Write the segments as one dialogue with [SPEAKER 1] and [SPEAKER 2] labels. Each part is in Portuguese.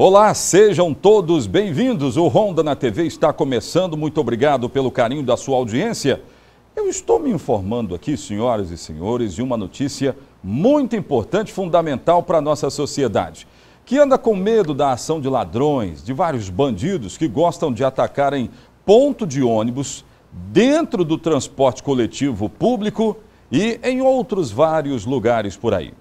[SPEAKER 1] Olá, sejam todos bem-vindos. O Ronda na TV está começando. Muito obrigado pelo carinho da sua audiência. Eu estou me informando aqui, senhoras e senhores, de uma notícia muito importante, fundamental para a nossa sociedade, que anda com medo da ação de ladrões, de vários bandidos que gostam de atacar em ponto de ônibus, dentro do transporte coletivo público e em outros vários lugares por aí.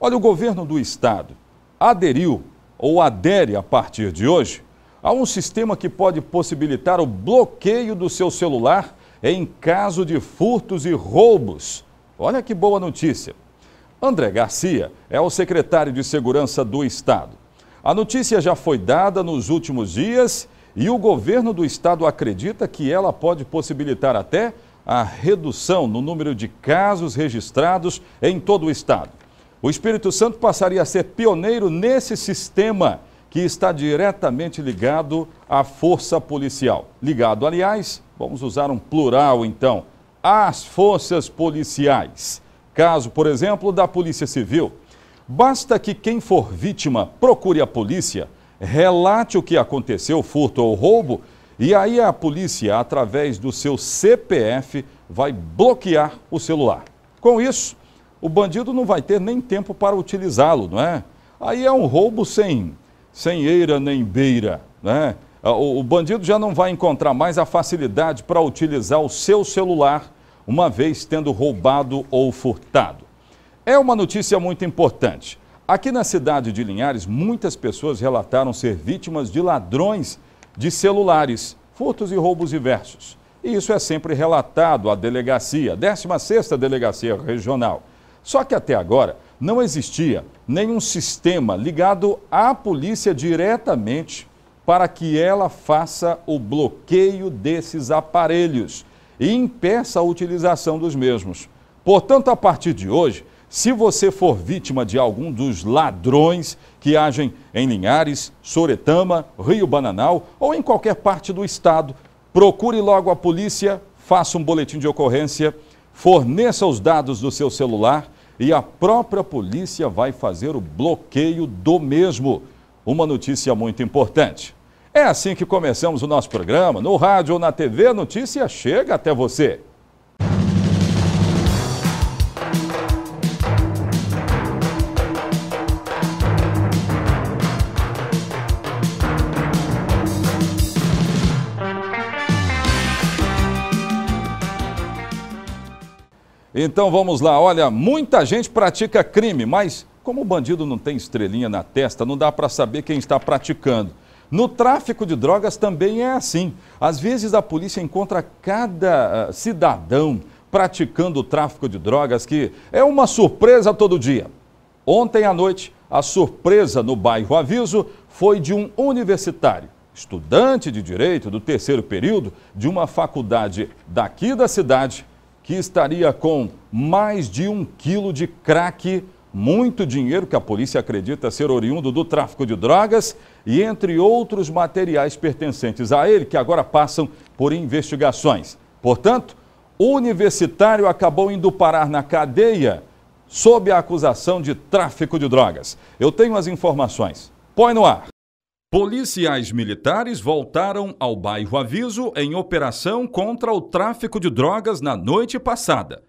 [SPEAKER 1] Olha, o governo do estado aderiu ou adere a partir de hoje a um sistema que pode possibilitar o bloqueio do seu celular em caso de furtos e roubos. Olha que boa notícia. André Garcia é o secretário de Segurança do Estado. A notícia já foi dada nos últimos dias e o governo do estado acredita que ela pode possibilitar até a redução no número de casos registrados em todo o estado. O Espírito Santo passaria a ser pioneiro nesse sistema que está diretamente ligado à força policial. Ligado, aliás, vamos usar um plural então, às forças policiais. Caso, por exemplo, da Polícia Civil. Basta que quem for vítima procure a polícia, relate o que aconteceu, furto ou roubo, e aí a polícia, através do seu CPF, vai bloquear o celular. Com isso, o bandido não vai ter nem tempo para utilizá-lo, não é? Aí é um roubo sem, sem eira nem beira, né? O, o bandido já não vai encontrar mais a facilidade para utilizar o seu celular, uma vez tendo roubado ou furtado. É uma notícia muito importante. Aqui na cidade de Linhares, muitas pessoas relataram ser vítimas de ladrões de celulares, furtos e roubos diversos. E isso é sempre relatado à delegacia, 16ª Delegacia Regional. Só que até agora não existia nenhum sistema ligado à polícia diretamente para que ela faça o bloqueio desses aparelhos e impeça a utilização dos mesmos. Portanto, a partir de hoje, se você for vítima de algum dos ladrões que agem em Linhares, Soretama, Rio Bananal ou em qualquer parte do estado, procure logo a polícia, faça um boletim de ocorrência, forneça os dados do seu celular e a própria polícia vai fazer o bloqueio do mesmo. Uma notícia muito importante. É assim que começamos o nosso programa, no rádio ou na TV, a notícia chega até você. Então vamos lá, olha, muita gente pratica crime, mas como o bandido não tem estrelinha na testa, não dá para saber quem está praticando. No tráfico de drogas também é assim. Às vezes a polícia encontra cada ah, cidadão praticando o tráfico de drogas que é uma surpresa todo dia. Ontem à noite, a surpresa no bairro Aviso foi de um universitário, estudante de direito do terceiro período de uma faculdade daqui da cidade que estaria com mais de um quilo de crack, muito dinheiro que a polícia acredita ser oriundo do tráfico de drogas e entre outros materiais pertencentes a ele que agora passam por investigações. Portanto, o universitário acabou indo parar na cadeia sob a acusação de tráfico de drogas. Eu tenho as informações. Põe no ar. Policiais militares voltaram ao bairro Aviso em operação contra o tráfico de drogas na noite passada.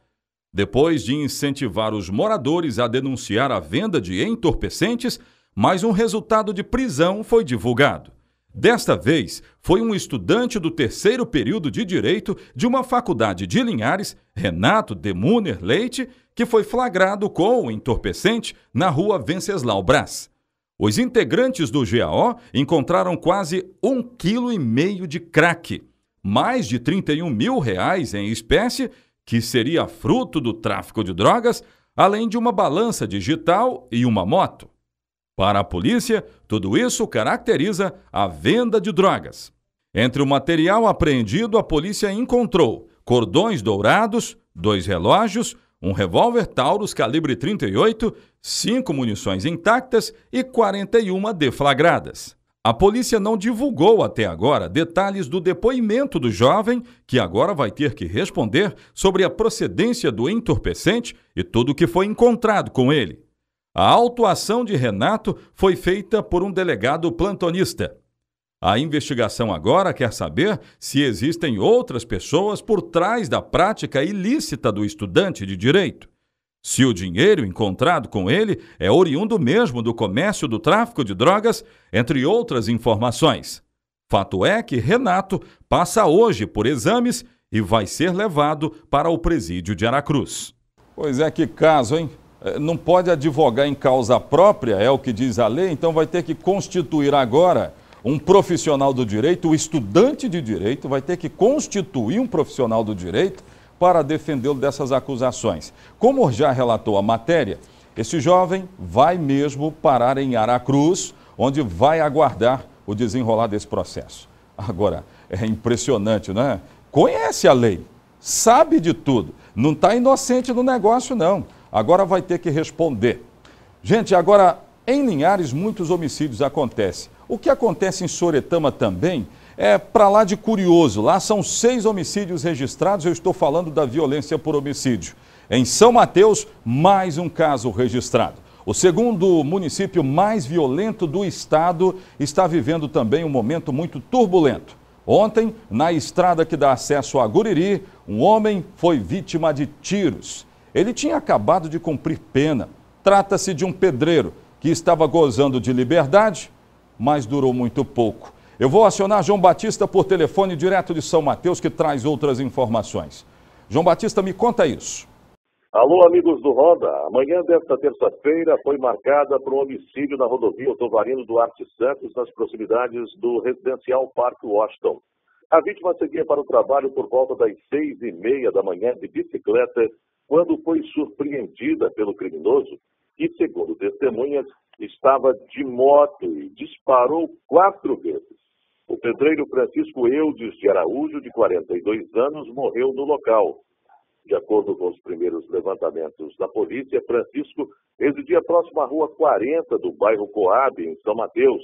[SPEAKER 1] Depois de incentivar os moradores a denunciar a venda de entorpecentes, mais um resultado de prisão foi divulgado. Desta vez, foi um estudante do terceiro período de Direito de uma faculdade de Linhares, Renato Demuner Leite, que foi flagrado com o entorpecente na rua Venceslau Brás. Os integrantes do GAO encontraram quase um quilo e meio de crack, mais de 31 mil reais em espécie, que seria fruto do tráfico de drogas, além de uma balança digital e uma moto. Para a polícia, tudo isso caracteriza a venda de drogas. Entre o material apreendido, a polícia encontrou cordões dourados, dois relógios, um revólver Taurus calibre 38, cinco munições intactas e 41 deflagradas. A polícia não divulgou até agora detalhes do depoimento do jovem, que agora vai ter que responder sobre a procedência do entorpecente e tudo o que foi encontrado com ele. A autuação de Renato foi feita por um delegado plantonista. A investigação agora quer saber se existem outras pessoas por trás da prática ilícita do estudante de direito. Se o dinheiro encontrado com ele é oriundo mesmo do comércio do tráfico de drogas, entre outras informações. Fato é que Renato passa hoje por exames e vai ser levado para o presídio de Aracruz. Pois é, que caso, hein? É, não pode advogar em causa própria, é o que diz a lei, então vai ter que constituir agora um profissional do direito, o estudante de direito vai ter que constituir um profissional do direito para defendê-lo dessas acusações. Como já relatou a matéria, esse jovem vai mesmo parar em Aracruz, onde vai aguardar o desenrolar desse processo. Agora, é impressionante, né? Conhece a lei, sabe de tudo, não está inocente no negócio, não. Agora vai ter que responder. Gente, agora em Linhares muitos homicídios acontecem. O que acontece em Soretama também é para lá de curioso. Lá são seis homicídios registrados, eu estou falando da violência por homicídio. Em São Mateus, mais um caso registrado. O segundo município mais violento do estado está vivendo também um momento muito turbulento. Ontem, na estrada que dá acesso a Guriri, um homem foi vítima de tiros. Ele tinha acabado de cumprir pena. Trata-se de um pedreiro que estava gozando de liberdade mas durou muito pouco. Eu vou acionar João Batista por telefone direto de São Mateus, que traz outras informações. João Batista, me conta isso.
[SPEAKER 2] Alô, amigos do Roda. Amanhã desta terça-feira foi marcada por um homicídio na rodovia Otovarino Duarte Santos, nas proximidades do residencial Parque Washington. A vítima seguia para o trabalho por volta das seis e meia da manhã de bicicleta, quando foi surpreendida pelo criminoso, que, segundo testemunhas, estava de moto e disparou quatro vezes. O pedreiro Francisco Eudes de Araújo, de 42 anos, morreu no local. De acordo com os primeiros levantamentos da polícia, Francisco residia próximo à Rua 40 do bairro Coab, em São Mateus.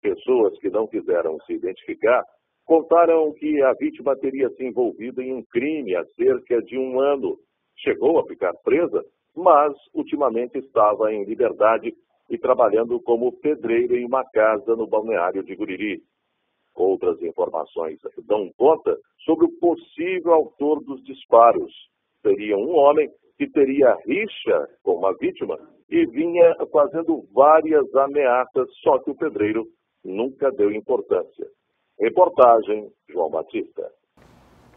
[SPEAKER 2] Pessoas que não quiseram se identificar contaram que a vítima teria se envolvido em um crime há cerca de um ano. Chegou a ficar presa, mas ultimamente estava em liberdade e trabalhando como pedreiro em uma casa no balneário de Guriri. Outras informações dão conta sobre o possível autor dos disparos. Seria um homem que teria rixa com uma vítima e vinha fazendo várias ameaças, só que o pedreiro nunca deu importância. Reportagem João Batista.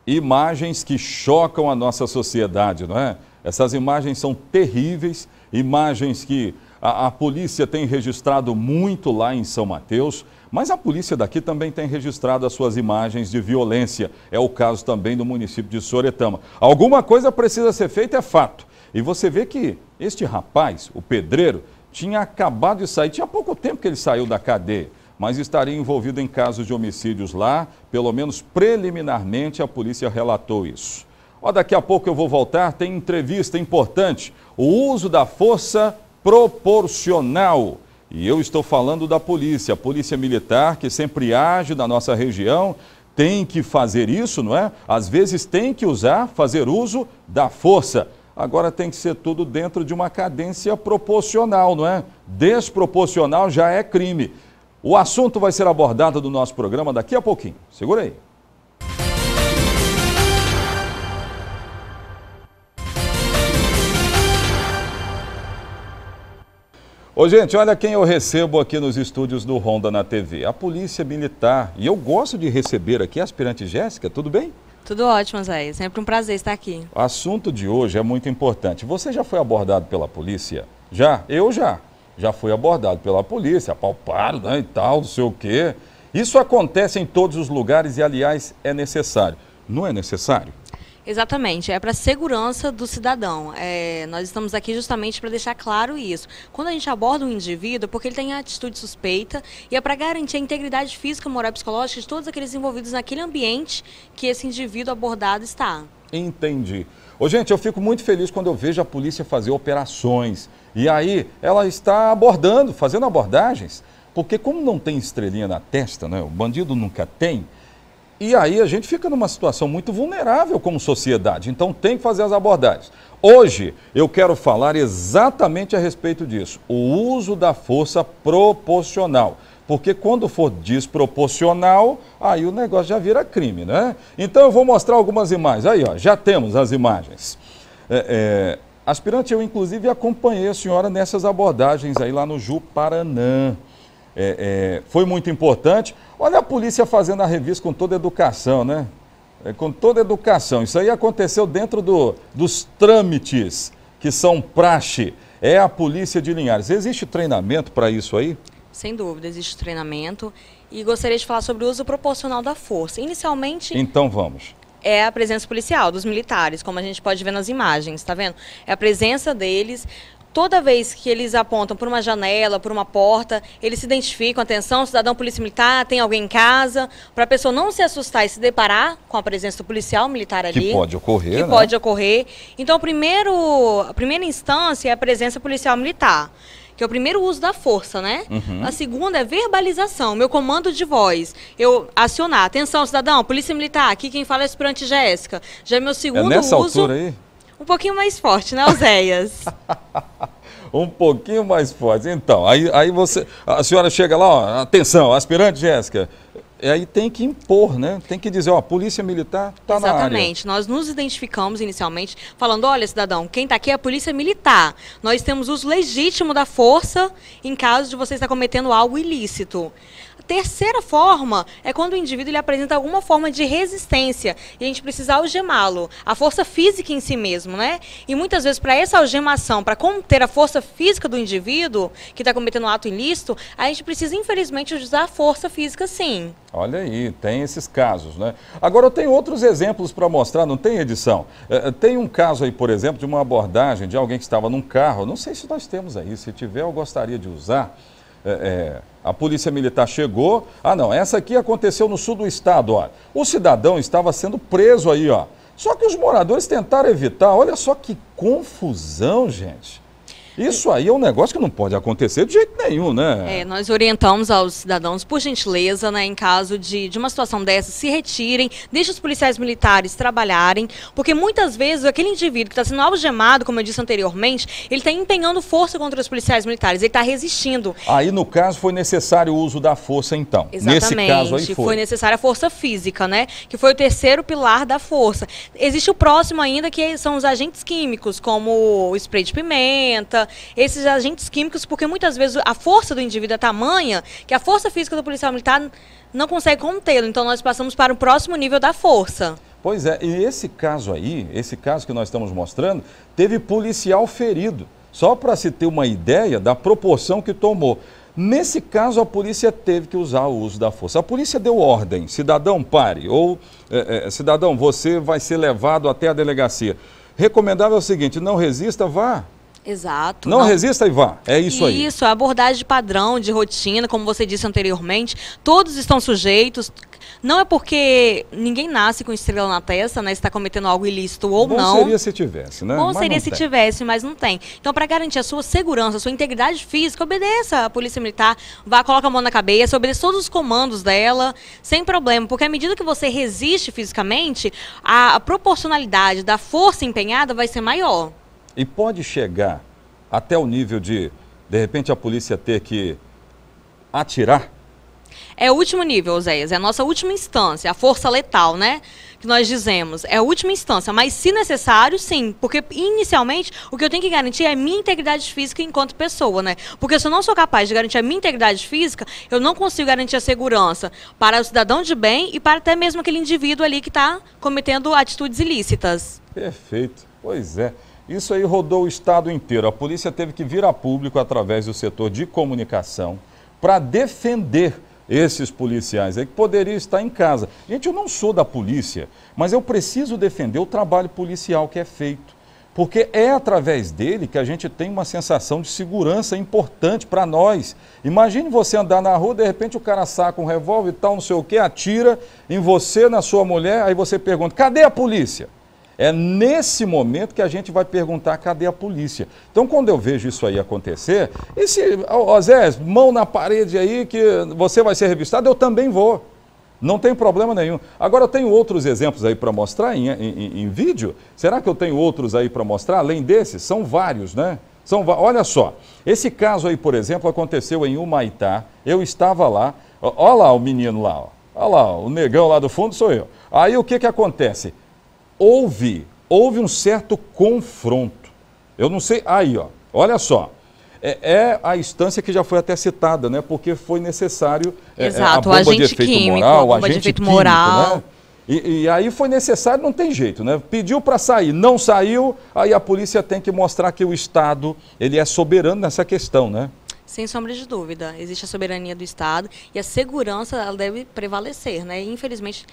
[SPEAKER 1] Imagens que chocam a nossa sociedade, não é? Essas imagens são terríveis, imagens que a, a, polícia tem registrado muito lá em São Mateus, mas a polícia daqui também tem registrado as suas imagens de violência. É o caso também do município de Soretama. Alguma coisa precisa ser feita, é fato. E você vê que este rapaz, o pedreiro, tinha acabado de sair, tinha pouco tempo que ele saiu da cadeia, mas estaria envolvido em casos de homicídios lá, pelo menos preliminarmente a polícia relatou isso. Ó, daqui a pouco eu vou voltar, tem entrevista importante. O uso da força proporcional. E eu estou falando da polícia, a polícia militar que sempre age na nossa região, tem que fazer isso, não é? Às vezes tem que usar, fazer uso da força. Agora tem que ser tudo dentro de uma cadência proporcional, não é? Desproporcional já é crime. O assunto vai ser abordado no nosso programa daqui a pouquinho. Segura aí. Ô, gente, olha quem eu recebo aqui nos estúdios do Ronda na TV. A Polícia Militar. E eu gosto de receber aqui a aspirante Jéssica, tudo bem?
[SPEAKER 3] Tudo ótimo, Zé. Sempre um prazer estar aqui.
[SPEAKER 1] O assunto de hoje é muito importante. Você já foi abordado pela polícia? Já? Eu já. Já fui abordado pela polícia, apalpado, né, e tal, não sei o quê. Isso acontece em todos os lugares e, aliás, é necessário. Não é necessário?
[SPEAKER 3] Exatamente, é para a segurança do cidadão. É, nós estamos aqui justamente para deixar claro isso. Quando a gente aborda um indivíduo, é porque ele tem atitude suspeita e é para garantir a integridade física, moral e psicológica de todos aqueles envolvidos naquele ambiente que esse indivíduo abordado está.
[SPEAKER 1] Entendi. Ô, gente, eu fico muito feliz quando eu vejo a polícia fazer operações. E aí ela está abordando, fazendo abordagens. Porque como não tem estrelinha na testa, né? o bandido nunca tem, e aí a gente fica numa situação muito vulnerável como sociedade, então tem que fazer as abordagens. Hoje eu quero falar exatamente a respeito disso, o uso da força proporcional. Porque quando for desproporcional, aí o negócio já vira crime, né? Então eu vou mostrar algumas imagens. Aí, ó, já temos as imagens. É, é, aspirante, eu inclusive acompanhei a senhora nessas abordagens aí lá no Juparanã. Paranã é, é, foi muito importante. Olha a polícia fazendo a revista com toda educação, né? É, com toda educação. Isso aí aconteceu dentro do, dos trâmites que são praxe. É a polícia de Linhares. Existe treinamento para isso aí?
[SPEAKER 3] Sem dúvida, existe treinamento. E gostaria de falar sobre o uso proporcional da força. Inicialmente. Então vamos é a presença policial, dos militares, como a gente pode ver nas imagens, tá vendo? É a presença deles toda vez que eles apontam por uma janela, por uma porta, eles se identificam, atenção, cidadão polícia militar, tem alguém em casa, para a pessoa não se assustar e se deparar com a presença do policial militar ali. Que pode
[SPEAKER 1] ocorrer, Que né? pode
[SPEAKER 3] ocorrer. Então, primeiro, a primeira instância é a presença policial militar que é o primeiro uso da força, né? Uhum. A segunda é verbalização, meu comando de voz. Eu acionar, atenção, cidadão, polícia militar, aqui quem fala é a Jéssica. Já é meu é segundo é nessa uso. Altura aí? um pouquinho mais forte, né, Oséias?
[SPEAKER 1] um pouquinho mais forte. Então, aí, aí você. A senhora chega lá, ó, atenção, aspirante Jéssica. Aí tem que impor, né? Tem que dizer, ó, a polícia militar está na área. Exatamente.
[SPEAKER 3] Nós nos identificamos inicialmente falando, olha, cidadão, quem está aqui é a polícia militar. Nós temos uso legítimo da força em caso de você estar cometendo algo ilícito. Terceira forma é quando o indivíduo ele apresenta alguma forma de resistência e a gente precisa algemá-lo. A força física em si mesmo, né? E muitas vezes para essa algemação, para conter a força física do indivíduo que está cometendo um ato ilícito, a gente precisa infelizmente usar a força física sim.
[SPEAKER 1] Olha aí, tem esses casos, né? Agora eu tenho outros exemplos para mostrar, não tem edição. É, é, tem um caso aí, por exemplo, de uma abordagem de alguém que estava num carro, não sei se nós temos aí, se tiver eu gostaria de usar é, é, a polícia militar chegou. Ah, não, essa aqui aconteceu no sul do estado, ó. O cidadão estava sendo preso aí, ó. Só que os moradores tentaram evitar. Olha só que confusão, gente. Isso aí é um negócio que não pode acontecer de jeito nenhum, né?
[SPEAKER 3] É, nós orientamos aos cidadãos, por gentileza, né, em caso de, de uma situação dessa, se retirem, deixem os policiais militares trabalharem, porque muitas vezes aquele indivíduo que está sendo algemado, como eu disse anteriormente, ele está empenhando força contra os policiais militares, ele está resistindo.
[SPEAKER 1] Aí, no caso, foi necessário o uso da força, então.
[SPEAKER 3] Exatamente. Nesse caso aí foi. Foi necessária a força física, né? Que foi o terceiro pilar da força. Existe o próximo ainda, que são os agentes químicos, como o spray de pimenta, esses agentes químicos, porque muitas vezes a força do indivíduo é tamanha que a força física do policial militar não consegue contê-lo. Então nós passamos para o próximo nível da força.
[SPEAKER 1] Pois é, e esse caso aí, esse caso que nós estamos mostrando, teve policial ferido. Só para se ter uma ideia da proporção que tomou. Nesse caso, a polícia teve que usar o uso da força. A polícia deu ordem, cidadão, pare, ou é, é, cidadão, você vai ser levado até a delegacia. Recomendável é o seguinte: não resista, vá,
[SPEAKER 3] Exato. Não, não, resista
[SPEAKER 1] e vá. É isso aí.
[SPEAKER 3] Isso, é abordagem padrão, de rotina, como você disse anteriormente, todos estão sujeitos. Não é porque ninguém nasce com estrela na testa, né? Está cometendo algo ilícito ou Bom não. Bom seria
[SPEAKER 1] se tivesse, né? Bom mas seria se tem.
[SPEAKER 3] tivesse, mas não tem. Então, para garantir a sua segurança, a sua integridade física, obedeça a polícia militar, vá, coloca a mão na cabeça, obedeça todos os comandos dela, sem problema, porque à medida que você resiste fisicamente, a proporcionalidade da força empenhada vai ser maior.
[SPEAKER 1] E pode chegar até o nível de, de repente, a polícia ter que atirar?
[SPEAKER 3] É o último nível, Oséias, é a nossa última instância, a força letal, né? Que nós dizemos, é a última instância, mas se necessário, sim, porque inicialmente o que eu tenho que garantir é a minha integridade física enquanto pessoa, né? Porque se eu não sou capaz de garantir a minha integridade física, eu não consigo garantir a segurança para o cidadão de bem e para até mesmo aquele indivíduo ali que está cometendo atitudes ilícitas.
[SPEAKER 1] Perfeito, pois é. Isso aí rodou o estado inteiro. A polícia teve que vir a público através do setor de comunicação para defender esses policiais aí que poderiam estar em casa. Gente, eu não sou da polícia, mas eu preciso defender o trabalho policial que é feito. Porque é através dele que a gente tem uma sensação de segurança importante para nós. Imagine você andar na rua, de repente o cara saca um revólver e tal, não sei o que, atira em você, na sua mulher, aí você pergunta: cadê a polícia? É nesse momento que a gente vai perguntar cadê a polícia. Então, quando eu vejo isso aí acontecer, e se, ó Zé, mão na parede aí que você vai ser revistado, eu também vou. Não tem problema nenhum. Agora, eu tenho outros exemplos aí para mostrar em, em, em, vídeo. Será que eu tenho outros aí para mostrar? Além desses, são vários, né? São, olha só, esse caso aí, por exemplo, aconteceu em Humaitá. Eu estava lá. Olha lá o menino lá. Olha lá, o negão lá do fundo sou eu. Aí o que, que acontece? houve, houve um certo confronto. Eu não sei. Aí, ó, olha só. É, é a instância que já foi até citada, né? Porque foi necessário é, é, Exato, a bomba agente de efeito químico, moral, a bomba de efeito químico, né? moral. Né? E, e, aí foi necessário, não tem jeito, né? Pediu para sair, não saiu, aí a polícia tem que mostrar que o Estado ele é soberano nessa questão, né?
[SPEAKER 3] Sem sombra de dúvida, existe a soberania do Estado e a segurança ela deve prevalecer, né? Infelizmente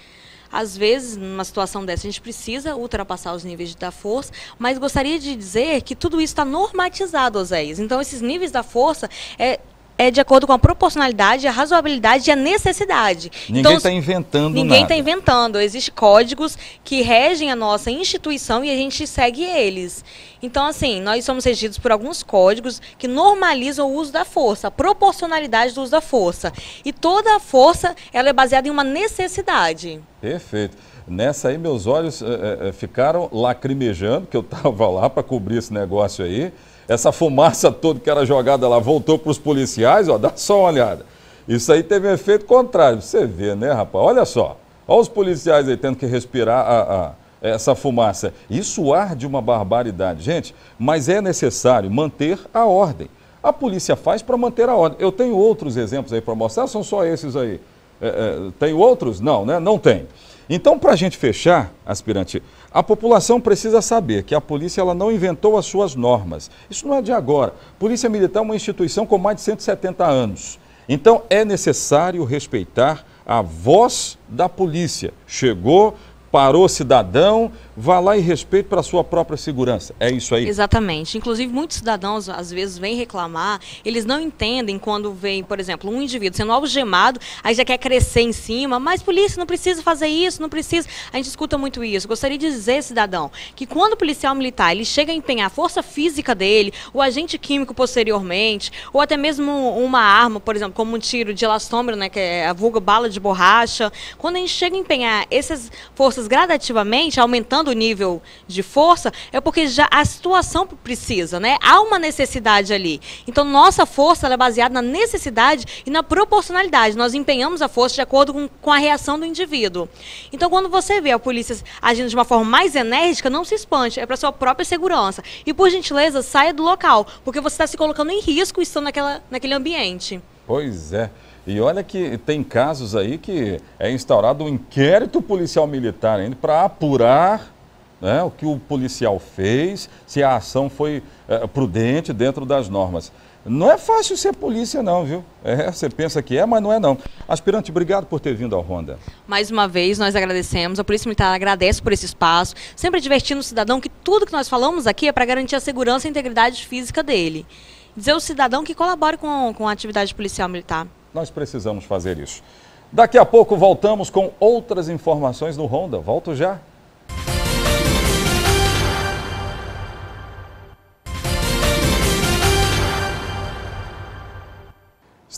[SPEAKER 3] às vezes, numa situação dessa, a gente precisa ultrapassar os níveis da força, mas gostaria de dizer que tudo isso está normatizado, Oséias. Então, esses níveis da força é é de acordo com a proporcionalidade, a razoabilidade e a necessidade. Ninguém está então, tá inventando Ninguém está inventando. Existem códigos que regem a nossa instituição e a gente segue eles. Então, assim, nós somos regidos por alguns códigos que normalizam o uso da força, a proporcionalidade do uso da força. E toda a força, ela é baseada em uma necessidade.
[SPEAKER 1] Perfeito. Nessa aí, meus olhos é, é, ficaram lacrimejando, que eu estava lá para cobrir esse negócio aí essa fumaça toda que era jogada lá voltou para os policiais, ó, dá só uma olhada. Isso aí teve um efeito contrário. Você vê, né, rapaz? Olha só. Olha os policiais aí tendo que respirar a, a, essa fumaça. Isso arde uma barbaridade. Gente, mas é necessário manter a ordem. A polícia faz para manter a ordem. Eu tenho outros exemplos aí para mostrar, são só esses aí. É, é, tem outros? Não, né? Não tem. Então, para a gente fechar, aspirante, a população precisa saber que a polícia ela não inventou as suas normas. Isso não é de agora. Polícia Militar é uma instituição com mais de 170 anos. Então é necessário respeitar a voz da polícia. Chegou, parou cidadão, vá lá em respeito para a sua própria segurança. É isso aí?
[SPEAKER 3] Exatamente. Inclusive, muitos cidadãos, às vezes, vêm reclamar, eles não entendem quando vem, por exemplo, um indivíduo sendo algemado, aí já quer crescer em cima, mas polícia não precisa fazer isso, não precisa. A gente escuta muito isso. Gostaria de dizer, cidadão, que quando o policial militar ele chega a empenhar a força física dele, o agente químico posteriormente, ou até mesmo uma arma, por exemplo, como um tiro de elastômero, né, que é a vulga bala de borracha, quando a gente chega a empenhar essas forças gradativamente, aumentando aumentando o nível de força, é porque já a situação precisa, né? Há uma necessidade ali. Então, nossa força é baseada na necessidade e na proporcionalidade. Nós empenhamos a força de acordo com, com a reação do indivíduo. Então, quando você vê a polícia agindo de uma forma mais enérgica, não se espante, é para sua própria segurança. E, por gentileza, saia do local, porque você está se colocando em risco estando naquela, naquele ambiente.
[SPEAKER 1] Pois é. E olha que tem casos aí que é instaurado um inquérito policial militar ainda para apurar né, o que o policial fez, se a ação foi é, prudente dentro das normas. Não é fácil ser polícia, não, viu? É, você pensa que é, mas não é não. Aspirante, obrigado por ter vindo ao Ronda.
[SPEAKER 3] Mais uma vez, nós agradecemos. A Polícia Militar agradece por esse espaço, sempre divertindo o cidadão que tudo que nós falamos aqui é para garantir a segurança e a integridade física dele. Dizer ao cidadão que colabore com, com a atividade policial militar.
[SPEAKER 1] Nós precisamos fazer isso. Daqui a pouco voltamos com outras informações do Ronda. Volto já.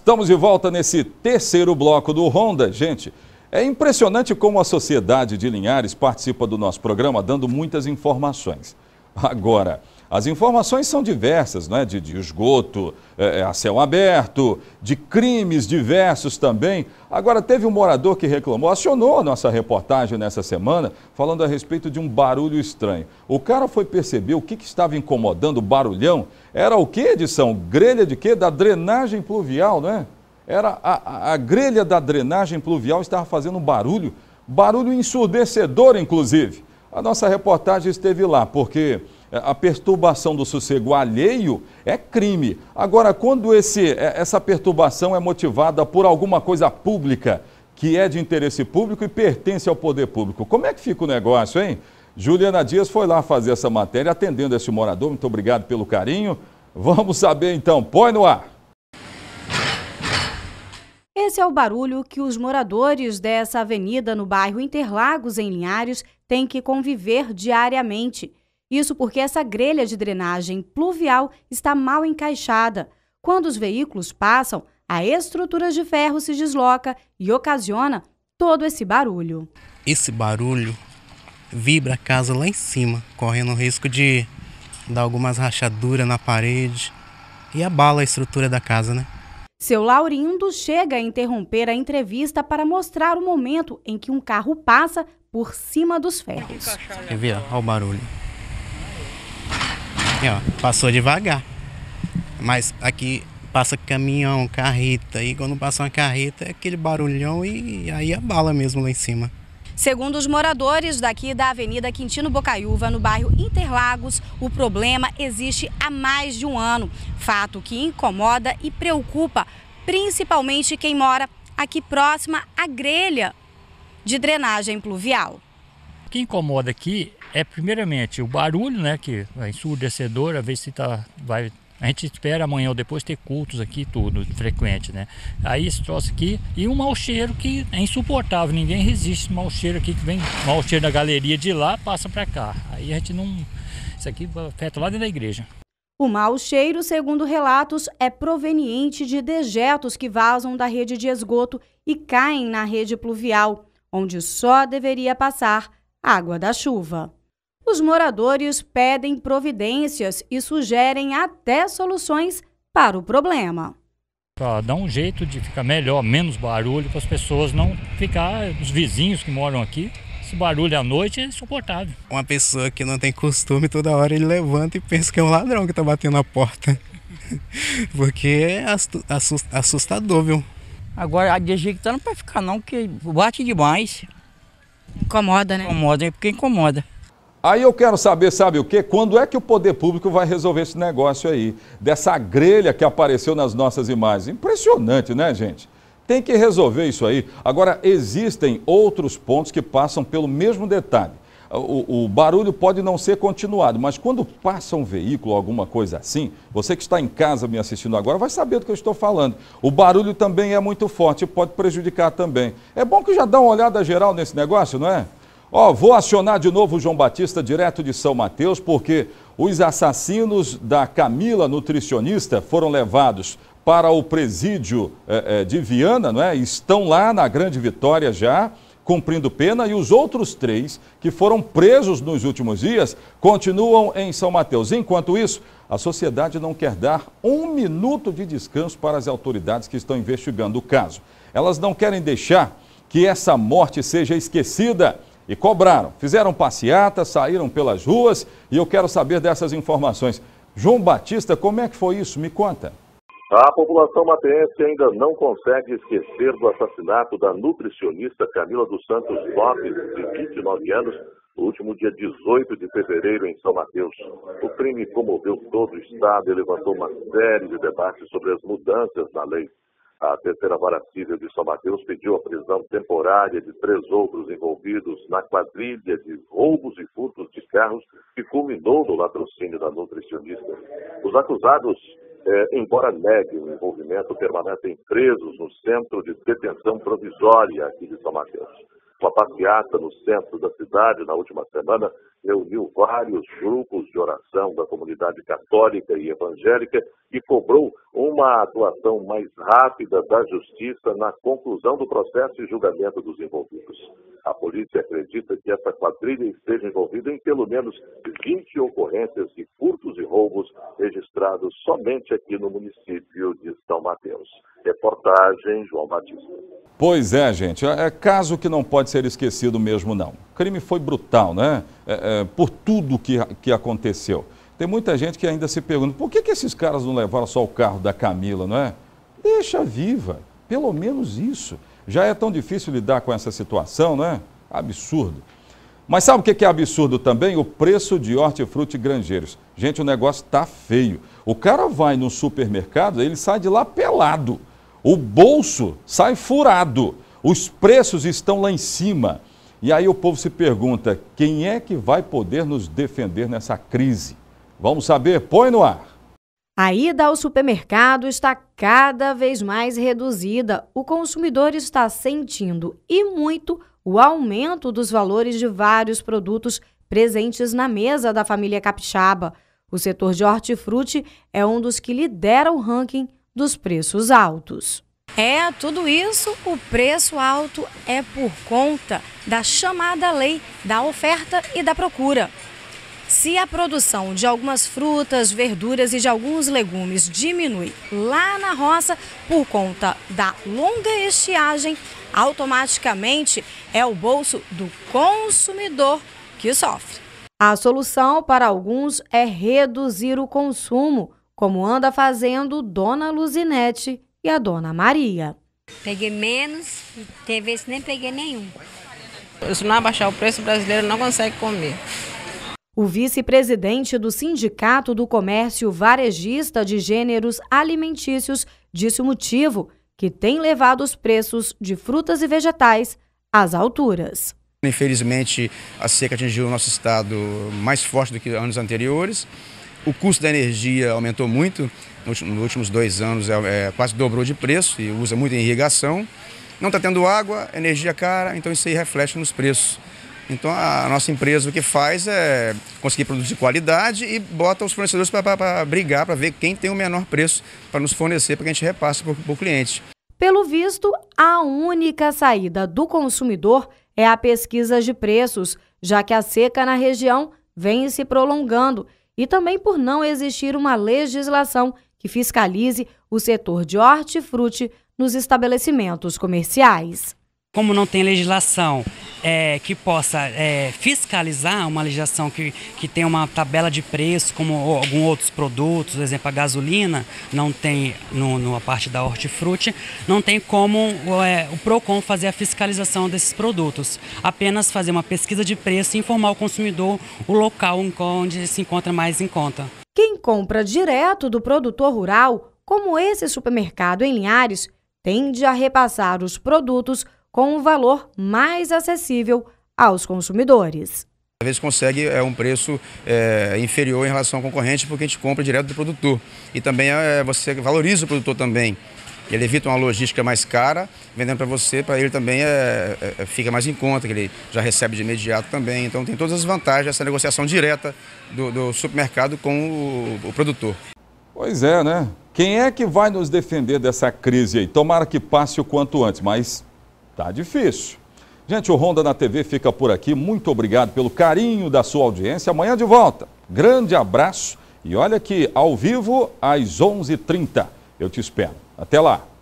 [SPEAKER 1] Estamos de volta nesse terceiro bloco do Honda. Gente, é impressionante como a sociedade de Linhares participa do nosso programa, dando muitas informações. Agora, as informações são diversas, né? de, de esgoto é, é, a céu aberto, de crimes diversos também. Agora, teve um morador que reclamou, acionou a nossa reportagem nessa semana, falando a respeito de um barulho estranho. O cara foi perceber o que, que estava incomodando, o barulhão. Era o que, Edição? Grelha de quê? Da drenagem pluvial, não é? Era a, a, a grelha da drenagem pluvial estava fazendo um barulho, barulho ensurdecedor, inclusive. A nossa reportagem esteve lá, porque é, a perturbação do sossego alheio é crime. Agora, quando esse, é, essa perturbação é motivada por alguma coisa pública, que é de interesse público e pertence ao poder público, como é que fica o negócio, hein? Juliana Dias foi lá fazer essa matéria atendendo esse morador. Muito obrigado pelo carinho. Vamos saber então. Põe no ar.
[SPEAKER 4] Esse é o barulho que os moradores dessa avenida no bairro Interlagos, em Linhares, têm que conviver diariamente. Isso porque essa grelha de drenagem pluvial está mal encaixada. Quando os veículos passam, a estrutura de ferro se desloca e ocasiona todo esse barulho.
[SPEAKER 5] Esse barulho vibra a casa lá em cima, correndo o risco de dar algumas rachaduras na parede e abala a estrutura da casa, né?
[SPEAKER 4] Seu Laurindo chega a interromper a entrevista para mostrar o momento em que um carro passa por cima dos ferros.
[SPEAKER 5] Quer ver? Olha o barulho. É, ó, passou devagar. Mas aqui passa caminhão, carreta. E quando passa uma carreta é aquele barulhão e aí a bala mesmo lá em cima.
[SPEAKER 4] Segundo os moradores daqui da Avenida Quintino Bocaiúva, no bairro Interlagos, o problema existe há mais de um ano. Fato que incomoda e preocupa, principalmente quem mora aqui próxima à grelha de drenagem pluvial.
[SPEAKER 3] O que incomoda aqui é primeiramente o barulho, né, que é ensurdecedor, a ver se tá, vai, a gente espera amanhã ou depois ter cultos aqui tudo, frequente, né. Aí esse troço aqui, e um mau cheiro que é insuportável, ninguém resiste mau cheiro aqui que vem, mau cheiro da galeria de lá, passa para cá. Aí a gente não, isso aqui afeta lá dentro da igreja.
[SPEAKER 4] O mau cheiro, segundo relatos, é proveniente de dejetos que vazam da rede de esgoto e caem na rede pluvial, onde só deveria passar água da chuva. Os moradores pedem providências e sugerem até soluções para o problema.
[SPEAKER 3] Para dar um jeito de ficar melhor, menos barulho, para as pessoas não ficar, os vizinhos que moram aqui, esse barulho à noite é insuportável. Uma
[SPEAKER 5] pessoa que não tem costume, toda hora ele levanta e pensa que é um ladrão que está batendo na porta. Porque é assustador, viu? Agora, a DJ que não pode ficar não, porque bate demais. Incomoda, né? Incomoda, porque incomoda.
[SPEAKER 1] Aí eu quero saber, sabe o quê? Quando é que o poder público vai resolver esse negócio aí? Dessa grelha que apareceu nas nossas imagens. Impressionante, né, gente? Tem que resolver isso aí. Agora, existem outros pontos que passam pelo mesmo detalhe o, o, barulho pode não ser continuado, mas quando passa um veículo, alguma coisa assim, você que está em casa me assistindo agora vai saber do que eu estou falando. O barulho também é muito forte e pode prejudicar também. É bom que já dá uma olhada geral nesse negócio, não é? Ó, oh, vou acionar de novo o João Batista, direto de São Mateus, porque os assassinos da Camila, nutricionista, foram levados para o presídio eh, eh, de Viana, não é? Estão lá na Grande Vitória já cumprindo pena e os outros três que foram presos nos últimos dias continuam em São Mateus. Enquanto isso, a sociedade não quer dar um minuto de descanso para as autoridades que estão investigando o caso. Elas não querem deixar que essa morte seja esquecida e cobraram. Fizeram passeata, saíram pelas ruas e eu quero saber dessas informações. João Batista, como é que foi isso? Me conta.
[SPEAKER 2] A população mateense ainda não consegue esquecer do assassinato da nutricionista Camila dos Santos Lopes, de 29 anos, no último dia 18 de fevereiro em São Mateus. O crime comoveu todo o Estado e levantou uma série de debates sobre as mudanças na lei. A terceira vara civil de São Mateus pediu a prisão temporária de três outros envolvidos na quadrilha de roubos e furtos de carros que culminou no latrocínio da nutricionista. Os acusados é, embora negue o envolvimento, permanecem presos no centro de detenção provisória aqui de São Mateus. Uma passeata no centro da cidade na última semana reuniu vários grupos de oração da comunidade católica e evangélica e cobrou uma atuação mais rápida da justiça na conclusão do processo e julgamento dos envolvidos. A polícia acredita que essa quadrilha esteja envolvida em pelo menos 20 ocorrências de furtos e roubos registrados somente aqui no município de São Mateus. Reportagem João Batista.
[SPEAKER 1] Pois é, gente. É, é caso que não pode ser esquecido mesmo, não. O crime foi brutal, né? É, é, por tudo que, que aconteceu. Tem muita gente que ainda se pergunta, por que, que esses caras não levaram só o carro da Camila, não é? Deixa viva, pelo menos isso. Já é tão difícil lidar com essa situação, não é? Absurdo. Mas sabe o que é absurdo também? O preço de hortifruti grangeiros. Gente, o negócio está feio. O cara vai no supermercado, ele sai de lá pelado. O bolso sai furado. Os preços estão lá em cima. E aí o povo se pergunta: quem é que vai poder nos defender nessa crise? Vamos saber? Põe no ar.
[SPEAKER 4] A ida ao supermercado está cada vez mais reduzida. O consumidor está sentindo e muito o aumento dos valores de vários produtos presentes na mesa da família capixaba. O setor de hortifruti é um dos que lidera o ranking dos preços altos. É, tudo isso, o preço alto é por conta da chamada lei da oferta e da procura. Se a produção de algumas frutas, verduras e de alguns legumes diminui lá na roça por conta da longa estiagem, automaticamente é o bolso do consumidor que sofre. A solução para alguns é reduzir o consumo, como anda fazendo Dona Luzinete e a Dona Maria. Peguei menos,
[SPEAKER 3] teve vezes nem peguei nenhum. Se não abaixar o preço, o brasileiro não consegue comer.
[SPEAKER 4] O vice-presidente do Sindicato do Comércio Varejista de Gêneros Alimentícios disse o motivo que tem levado os preços de frutas e vegetais às alturas.
[SPEAKER 5] Infelizmente, a seca atingiu o nosso estado mais forte do que anos anteriores. O custo da energia aumentou muito, nos últimos dois anos é, é, quase dobrou de preço e usa muito em irrigação. Não está tendo água, energia cara, então isso aí reflete nos preços. Então a nossa empresa o que faz é conseguir produtos de qualidade e bota os fornecedores para brigar, para ver quem tem o menor preço para nos fornecer, para que a gente repasse para o cliente.
[SPEAKER 4] Pelo visto, a única saída do consumidor é a pesquisa de preços, já que a seca na região vem se prolongando e também por não existir uma legislação que fiscalize o setor de hortifruti nos estabelecimentos comerciais.
[SPEAKER 3] Como não tem legislação é, que possa é, fiscalizar uma legislação que, que tem uma tabela de preço, como alguns outros produtos, por exemplo, a gasolina, não tem, no, no, a parte da hortifruti, não tem como é, o PROCON fazer a fiscalização desses produtos. Apenas fazer uma pesquisa de preço e informar o consumidor o local onde se encontra mais em conta.
[SPEAKER 4] Quem compra direto do produtor rural, como esse supermercado em Linhares, tende a repassar os produtos com um valor mais acessível aos consumidores.
[SPEAKER 5] Às vezes consegue é, um preço é, inferior em relação ao concorrente porque a gente compra direto do produtor. E também é, você valoriza o produtor também. Ele evita uma logística mais cara, vendendo para você, para ele também é, é, é, fica mais em conta, que ele já recebe de imediato também. Então tem todas as vantagens dessa negociação direta do, do supermercado com o, o produtor. Pois é, né?
[SPEAKER 1] Quem é que vai nos defender dessa crise aí? Tomara que passe o quanto antes, mas Tá difícil. Gente, o Ronda na TV fica por aqui. Muito obrigado pelo carinho da sua audiência. Amanhã de volta. Grande abraço e olha que ao vivo às 11h30. Eu te espero. Até lá.